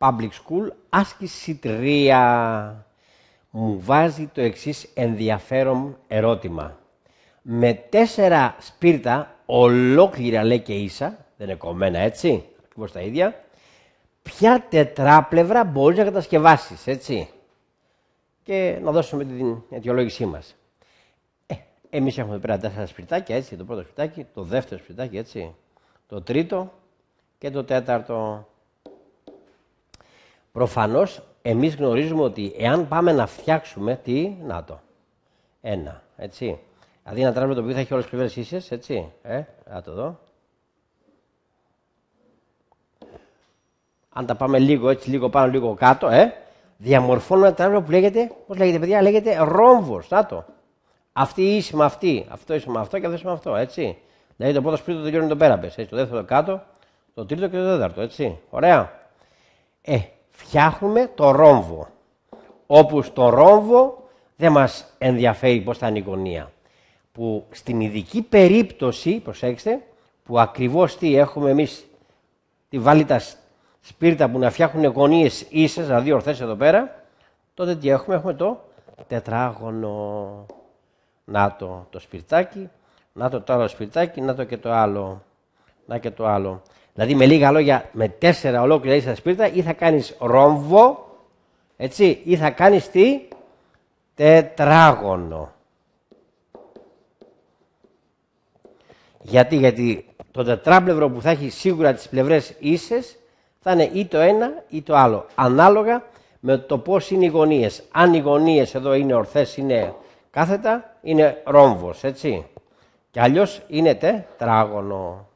public school, άσκηση 3 μου βάζει το εξής ενδιαφέρον ερώτημα. Με τέσσερα σπίρτα, ολόκληρα λέει και ίσα, δεν είναι κομμένα έτσι, ακριβώς τα ίδια, ποια τετράπλευρα μπορείς να κατασκευάσεις, έτσι. Και να δώσουμε την αιτιολόγησή μας. Ε, εμείς έχουμε πέρα τέσσερα σπιρτάκια, έτσι, το πρώτο σπιρτάκι, το δεύτερο σπιρτάκι, έτσι, το τρίτο και το τέταρτο Προφανώς, εμείς γνωρίζουμε ότι εάν πάμε να φτιάξουμε τι να το, Ένα, έτσι. Δηλαδή ένα τράπεζο το οποίο θα έχει όλες τις πλευρές ίσε, έτσι. Ε, να το δω. Αν τα πάμε λίγο έτσι, λίγο πάνω, λίγο κάτω, ε, διαμορφώνουμε ένα τράπεζο που λέγεται, πώς λέγεται παιδιά, λέγεται ρόμβος, να το. Αυτή ίση με αυτή, αυτό ίση με αυτό και αυτό ίση με αυτό, έτσι. Δηλαδή το πρώτο σπίτι το είναι το έτσι, το δεύτερο κάτω, το τρίτο και το τέταρτο, έτσι. Ωραία. Ε, φτιάχνουμε το ρόμβο. Όπου το ρόμβο δεν μας ενδιαφέρει πώς θα είναι η γωνία. Που στην ειδική περίπτωση, προσέξτε, που ακριβώς τι έχουμε εμείς, τη βάλει τα σπίρτα που να φτιάχνουν γωνίες ίσες, δύο ορθές εδώ πέρα, τότε τι έχουμε, έχουμε το τετράγωνο. Να το, το σπιρτάκι, να το το άλλο σπιρτάκι, να το και το άλλο. Να και το άλλο. Δηλαδή με λίγα λόγια, με τέσσερα ολόκληρα ίσα σπίρτα ή θα κάνεις ρόμβο, έτσι, ή θα κάνεις τι, τετράγωνο. Γιατί, γιατί το τετράπλευρο που θα έχει σίγουρα τις πλευρές ίσες θα είναι ή το ένα ή το άλλο, ανάλογα με το πώς είναι οι γωνίες. Αν οι γωνίες εδώ είναι ορθές, είναι κάθετα, είναι ρόμβος, έτσι. Και αλλιώς είναι τετράγωνο.